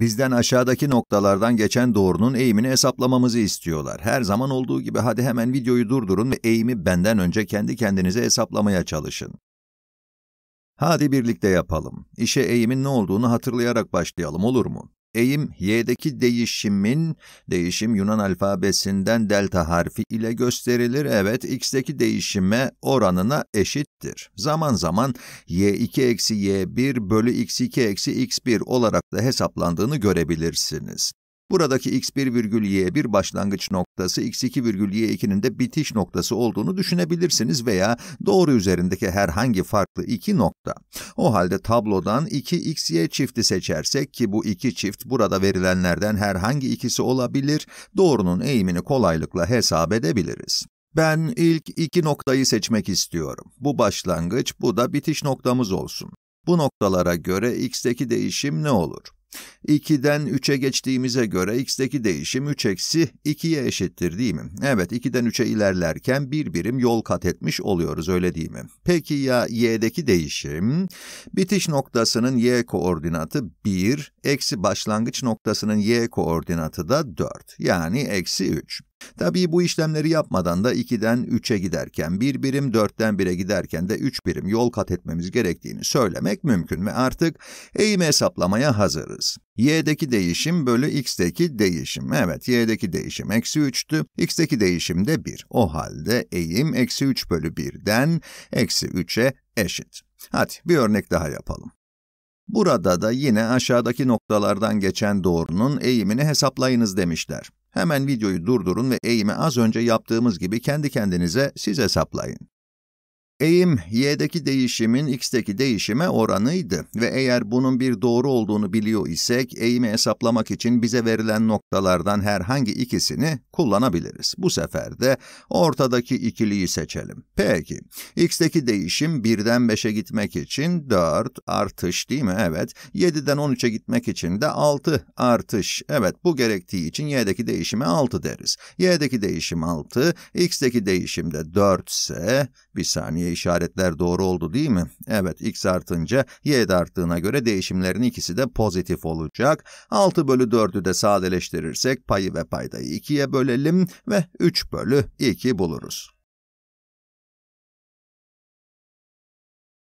Bizden aşağıdaki noktalardan geçen doğrunun eğimini hesaplamamızı istiyorlar. Her zaman olduğu gibi hadi hemen videoyu durdurun ve eğimi benden önce kendi kendinize hesaplamaya çalışın. Hadi birlikte yapalım. İşe eğimin ne olduğunu hatırlayarak başlayalım olur mu? Eğim Y'deki değişimin, değişim Yunan alfabesinden delta harfi ile gösterilir. Evet, X'deki değişime oranına eşittir. Zaman zaman Y2 eksi Y1 bölü X2 eksi X1 olarak da hesaplandığını görebilirsiniz. Buradaki x1,y1 1, başlangıç noktası, x 2, y 2nin de bitiş noktası olduğunu düşünebilirsiniz veya doğru üzerindeki herhangi farklı iki nokta. O halde tablodan 2xy çifti seçersek ki bu iki çift burada verilenlerden herhangi ikisi olabilir, doğrunun eğimini kolaylıkla hesap edebiliriz. Ben ilk iki noktayı seçmek istiyorum. Bu başlangıç, bu da bitiş noktamız olsun. Bu noktalara göre x'teki değişim ne olur? 2'den 3'e geçtiğimize göre x'deki değişim 3 eksi 2'ye eşittir değil mi? Evet 2'den 3'e ilerlerken bir birim yol kat etmiş oluyoruz öyle değil mi? Peki ya y'deki değişim? Bitiş noktasının y koordinatı 1, eksi başlangıç noktasının y koordinatı da 4 yani eksi 3. Tabii bu işlemleri yapmadan da 2'den 3'e giderken, 1 birim 4'ten 1'e giderken de 3 birim yol kat etmemiz gerektiğini söylemek mümkün ve artık eğimi hesaplamaya hazırız. y'deki değişim bölü x'deki değişim. Evet, y'deki değişim eksi 3'tü, x'deki değişim de 1. O halde eğim eksi 3 bölü 1'den eksi 3'e eşit. Hadi bir örnek daha yapalım. Burada da yine aşağıdaki noktalardan geçen doğrunun eğimini hesaplayınız demişler. Hemen videoyu durdurun ve eğimi az önce yaptığımız gibi kendi kendinize siz hesaplayın. Eğim, y'deki değişimin x'teki değişime oranıydı ve eğer bunun bir doğru olduğunu biliyor isek, eğimi hesaplamak için bize verilen noktalardan herhangi ikisini kullanabiliriz. Bu sefer de ortadaki ikiliyi seçelim. Peki, x'teki değişim 1'den 5'e gitmek için 4 artış değil mi? Evet. 7'den 13'e gitmek için de 6 artış. Evet, bu gerektiği için y'deki değişime 6 deriz. y'deki değişim 6, x'teki değişim de 4 ise, bir saniye işaretler doğru oldu değil mi? Evet, x artınca y de arttığına göre değişimlerin ikisi de pozitif olacak. 6 bölü 4'ü de sadeleştirirsek payı ve paydayı 2'ye bölü bölelim ve 3 bölü 2 buluruz.